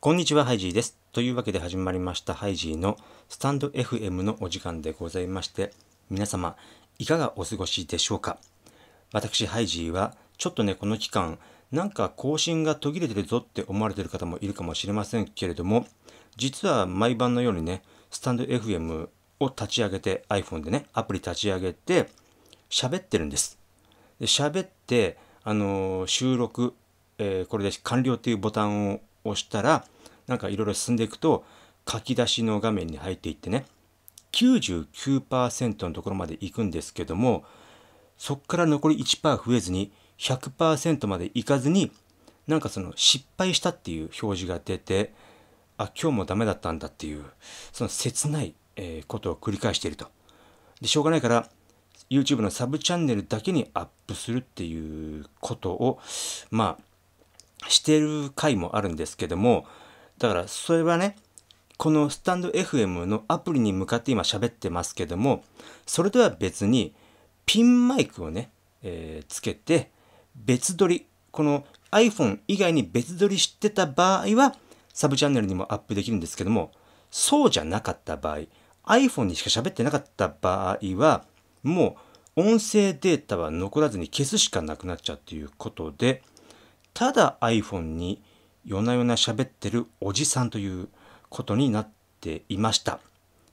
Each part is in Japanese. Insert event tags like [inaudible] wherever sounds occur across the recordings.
こんにちは、ハイジーです。というわけで始まりましたハイジーのスタンド FM のお時間でございまして、皆様、いかがお過ごしでしょうか私、ハイジーは、ちょっとね、この期間、なんか更新が途切れてるぞって思われてる方もいるかもしれませんけれども、実は毎晩のようにね、スタンド FM を立ち上げて、iPhone でね、アプリ立ち上げて、喋ってるんです。で喋って、あのー、収録、えー、これで完了っていうボタンを押したらなんかいろいろ進んでいくと書き出しの画面に入っていってね99%のところまで行くんですけどもそこから残り1%増えずに100%まで行かずになんかその失敗したっていう表示が出てあ今日もダメだったんだっていうその切ない、ことを繰り返しているとでしょうがないから YouTube のサブチャンネルだけにアップするっていうことをまあしてる回もあるんですけどもだからそれはねこのスタンド FM のアプリに向かって今喋ってますけどもそれとは別にピンマイクをね、えー、つけて別撮りこの iPhone 以外に別撮りしてた場合はサブチャンネルにもアップできるんですけどもそうじゃなかった場合 iPhone にしか喋ってなかった場合はもう音声データは残らずに消すしかなくなっちゃうということでただ iPhone に夜な夜な喋ってるおじさんということになっていました。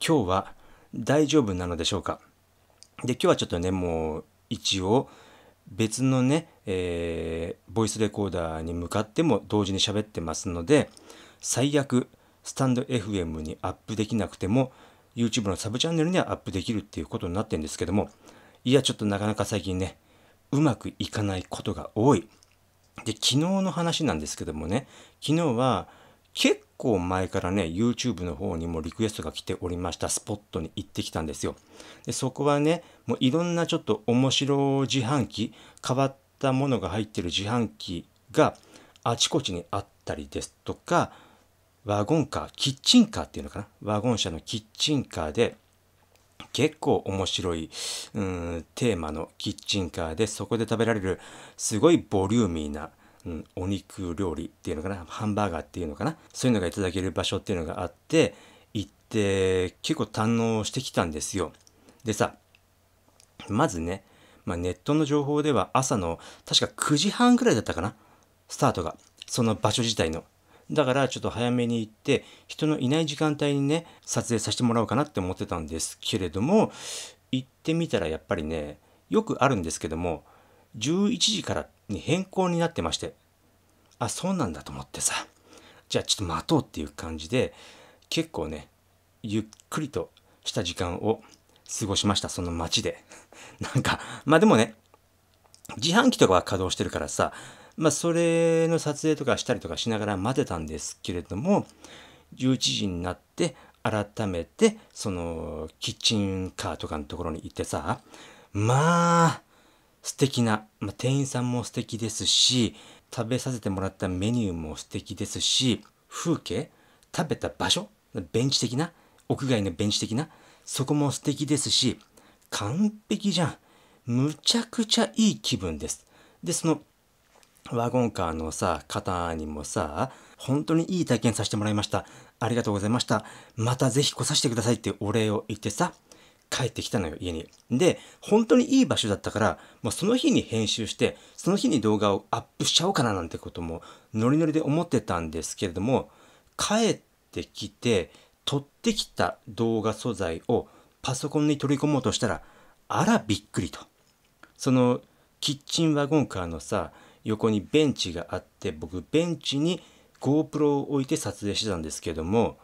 今日は大丈夫なのでしょうかで、今日はちょっとね、もう一応別のね、えー、ボイスレコーダーに向かっても同時に喋ってますので、最悪スタンド FM にアップできなくても YouTube のサブチャンネルにはアップできるっていうことになってるんですけども、いや、ちょっとなかなか最近ね、うまくいかないことが多い。で昨日の話なんですけどもね昨日は結構前からね YouTube の方にもリクエストが来ておりましたスポットに行ってきたんですよでそこはねもういろんなちょっと面白自販機変わったものが入ってる自販機があちこちにあったりですとかワゴンカーキッチンカーっていうのかなワゴン車のキッチンカーで結構面白い、うん、テーマのキッチンカーで、そこで食べられる、すごいボリューミーな、うん、お肉料理っていうのかな、ハンバーガーっていうのかな、そういうのがいただける場所っていうのがあって、行って、結構堪能してきたんですよ。でさ、まずね、まあ、ネットの情報では朝の確か9時半ぐらいだったかな、スタートが、その場所自体の。だからちょっと早めに行って人のいない時間帯にね撮影させてもらおうかなって思ってたんですけれども行ってみたらやっぱりねよくあるんですけども11時からに変更になってましてあそうなんだと思ってさじゃあちょっと待とうっていう感じで結構ねゆっくりとした時間を過ごしましたその街でなんかまあでもね自販機とかは稼働してるからさまあ、それの撮影とかしたりとかしながら待てたんですけれども、11時になって、改めて、その、キッチンカーとかのところに行ってさ、まあ、素敵な、まあ、店員さんも素敵ですし、食べさせてもらったメニューも素敵ですし、風景、食べた場所、ベンチ的な、屋外のベンチ的な、そこも素敵ですし、完璧じゃん。むちゃくちゃいい気分です。で、その、ワゴンカーのさ、方にもさ、本当にいい体験させてもらいました。ありがとうございました。またぜひ来させてくださいってお礼を言ってさ、帰ってきたのよ、家に。で、本当にいい場所だったから、もうその日に編集して、その日に動画をアップしちゃおうかななんてことも、ノリノリで思ってたんですけれども、帰ってきて、撮ってきた動画素材をパソコンに取り込もうとしたら、あらびっくりと。その、キッチンワゴンカーのさ、横にベンチがあって僕ベンチに GoPro を置いて撮影してたんですけども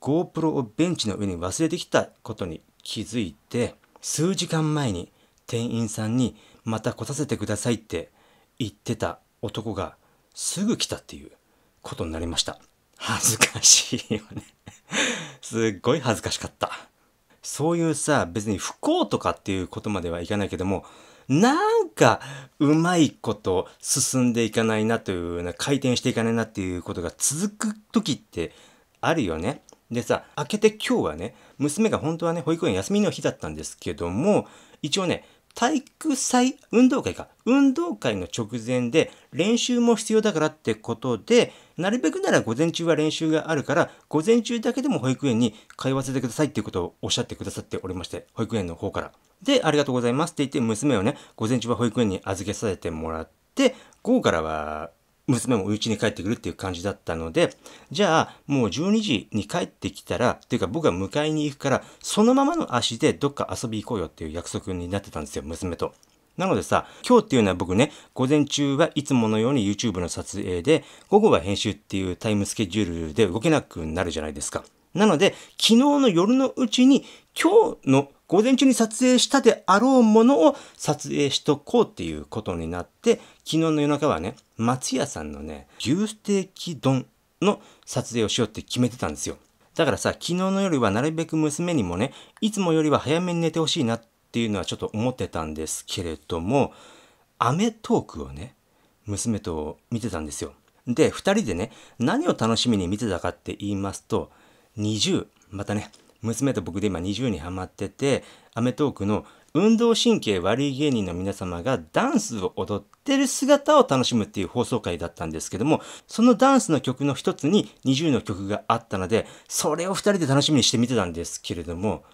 GoPro をベンチの上に忘れてきたことに気づいて数時間前に店員さんにまた来させてくださいって言ってた男がすぐ来たっていうことになりました恥ずかしいよね [laughs] すっごい恥ずかしかったそういうさ別に不幸とかっていうことまではいかないけどもなんか、うまいこと進んでいかないなというような、回転していかないなっていうことが続く時ってあるよね。でさ、明けて今日はね、娘が本当はね、保育園休みの日だったんですけども、一応ね、体育祭、運動会か、運動会の直前で練習も必要だからってことで、なるべくなら午前中は練習があるから、午前中だけでも保育園に通わせてくださいっていうことをおっしゃってくださっておりまして、保育園の方から。で、ありがとうございますって言って、娘をね、午前中は保育園に預けさせてもらって、午後からは、娘もお家に帰ってくるっていう感じだったので、じゃあ、もう12時に帰ってきたら、っていうか僕が迎えに行くから、そのままの足でどっか遊び行こうよっていう約束になってたんですよ、娘と。なのでさ、今日っていうのは僕ね、午前中はいつものように YouTube の撮影で、午後は編集っていうタイムスケジュールで動けなくなるじゃないですか。なので、昨日の夜のうちに今日の午前中に撮影したであろうものを撮影しとこうっていうことになって、昨日の夜中はね、松屋さんのね、牛ステーキ丼の撮影をしようって決めてたんですよ。だからさ、昨日の夜はなるべく娘にもね、いつもよりは早めに寝てほしいなっていうのはちょっと思ってたんですけれども、アメトークをね、娘と見てたんですよ。で、2人でね、何を楽しみに見てたかって言いますと、20、またね、娘と僕で今20にハマってて、アメトークの運動神経悪い芸人の皆様がダンスを踊ってる姿を楽しむっていう放送回だったんですけども、そのダンスの曲の一つに20の曲があったので、それを二人で楽しみにして見てたんですけれども、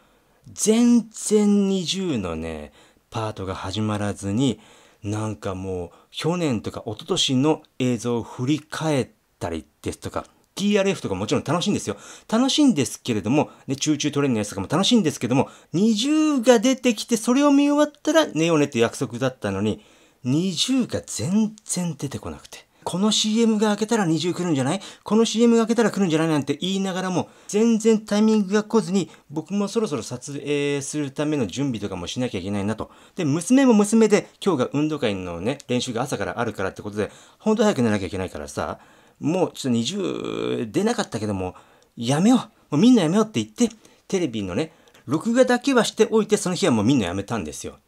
全然20のね、パートが始まらずに、なんかもう去年とか一昨年の映像を振り返ったりですとか、TRF とかもちろん楽しいんですよ。楽しいんですけれども、ね、中中トレーニングのやつとかも楽しいんですけども、20が出てきてそれを見終わったら寝ようねって約束だったのに、20が全然出てこなくて。この CM が明けたら20来るんじゃないこの CM が明けたら来るんじゃないなんて言いながらも、全然タイミングが来ずに、僕もそろそろ撮影するための準備とかもしなきゃいけないなと。で、娘も娘で、今日が運動会のね、練習が朝からあるからってことで、ほんと早く寝なきゃいけないからさ、もうちょっと20出なかったけども、やめよう。もうみんなやめようって言って、テレビのね、録画だけはしておいて、その日はもうみんなやめたんですよ。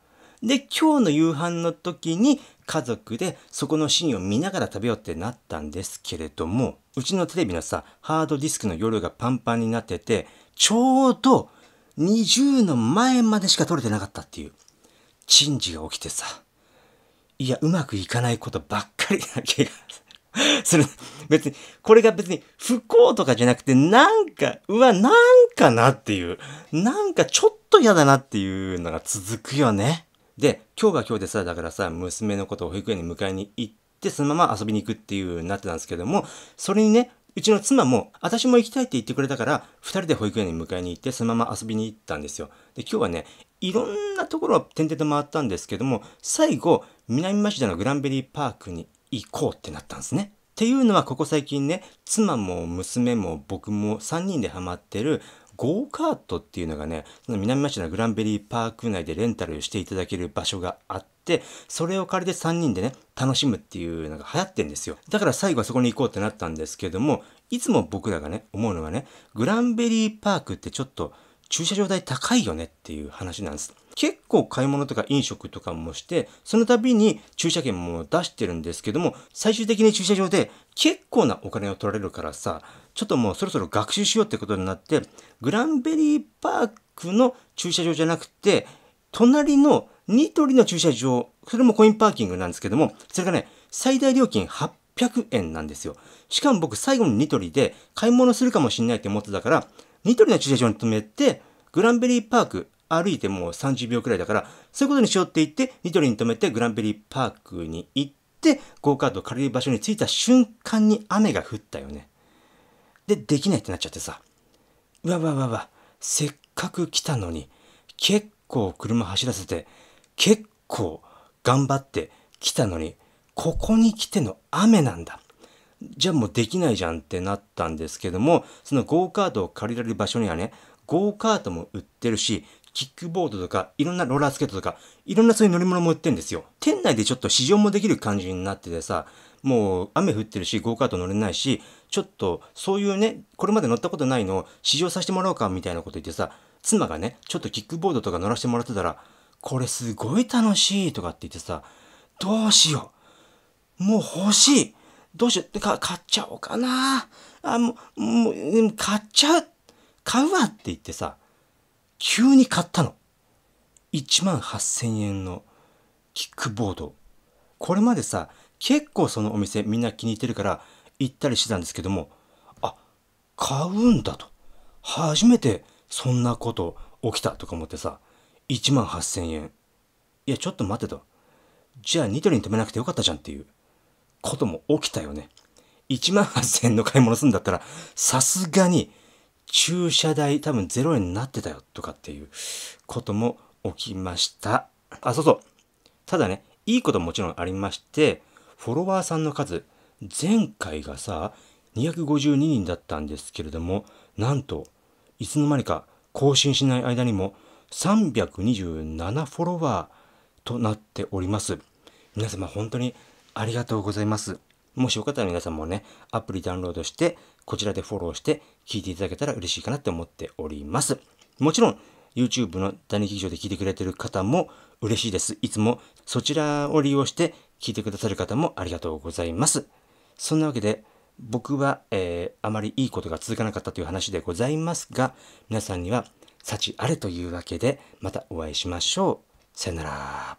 で、今日の夕飯の時に家族でそこのシーンを見ながら食べようってなったんですけれども、うちのテレビのさ、ハードディスクの容量がパンパンになってて、ちょうど20の前までしか撮れてなかったっていう、珍事が起きてさ、いや、うまくいかないことばっかりな気が。す [laughs] る。別に、これが別に不幸とかじゃなくて、なんか、うわ、なんかなっていう、なんかちょっと嫌だなっていうのが続くよね。で、今日が今日でさ、だからさ、娘のことを保育園に迎えに行って、そのまま遊びに行くっていうなってたんですけども、それにね、うちの妻も、私も行きたいって言ってくれたから、2人で保育園に迎えに行って、そのまま遊びに行ったんですよ。で、今日はね、いろんなところを点々と回ったんですけども、最後、南町田のグランベリーパークに行こうってなったんですね。っていうのはここ最近ね妻も娘も僕も3人でハマってるゴーカートっていうのがね南町のグランベリーパーク内でレンタルしていただける場所があってそれを借りて3人でね楽しむっていうのが流行ってんですよだから最後はそこに行こうってなったんですけどもいつも僕らがね思うのはねグランベリーパークってちょっと駐車場代高いよねっていう話なんです結構買い物とか飲食とかもして、その度に駐車券も出してるんですけども、最終的に駐車場で結構なお金を取られるからさ、ちょっともうそろそろ学習しようってことになって、グランベリーパークの駐車場じゃなくて、隣のニトリの駐車場、それもコインパーキングなんですけども、それがね、最大料金800円なんですよ。しかも僕最後のニトリで買い物するかもしんないって思ってたから、ニトリの駐車場に止めて、グランベリーパーク、歩いてもう30秒くらいだから、そういうことにしようって言って、ニトリに止めてグランベリーパークに行って、ゴーカート借りる場所に着いた瞬間に雨が降ったよね。で、できないってなっちゃってさ。うわわわわ、せっかく来たのに、結構車走らせて、結構頑張って来たのに、ここに来ての雨なんだ。じゃあもうできないじゃんってなったんですけども、そのゴーカートを借りられる場所にはね、ゴーカートも売ってるし、キックボードとか、いろんなローラースケートとか、いろんなそういう乗り物も売ってんですよ。店内でちょっと試乗もできる感じになっててさ、もう雨降ってるし、ゴーカート乗れないし、ちょっとそういうね、これまで乗ったことないのを試乗させてもらおうかみたいなこと言ってさ、妻がね、ちょっとキックボードとか乗らせてもらってたら、これすごい楽しいとかって言ってさ、どうしよう。もう欲しい。どうしよう。か買っちゃおうかな。あ、もう、もう、買っちゃう。買うわって言ってさ、急に買ったの。1万8000円のキックボード。これまでさ、結構そのお店みんな気に入ってるから行ったりしてたんですけども、あ、買うんだと。初めてそんなこと起きたとか思ってさ、1万8000円。いや、ちょっと待ってと。じゃあニトリに止めなくてよかったじゃんっていうことも起きたよね。1万8000円の買い物するんだったら、さすがに駐車代多分0円になってたよとかっていうことも起きました。あ、そうそう。ただね、いいことももちろんありまして、フォロワーさんの数、前回がさ、252人だったんですけれども、なんと、いつの間にか更新しない間にも327フォロワーとなっております。皆様本当にありがとうございます。もしよかったら皆さんもね、アプリダウンロードしてこちらでフォローして聞いていただけたら嬉しいかなって思っております。もちろん、YouTube の第2劇場で聞いてくれてる方も嬉しいです。いつもそちらを利用して聞いてくださる方もありがとうございます。そんなわけで、僕は、えー、あまりいいことが続かなかったという話でございますが、皆さんには幸あれというわけで、またお会いしましょう。さよなら。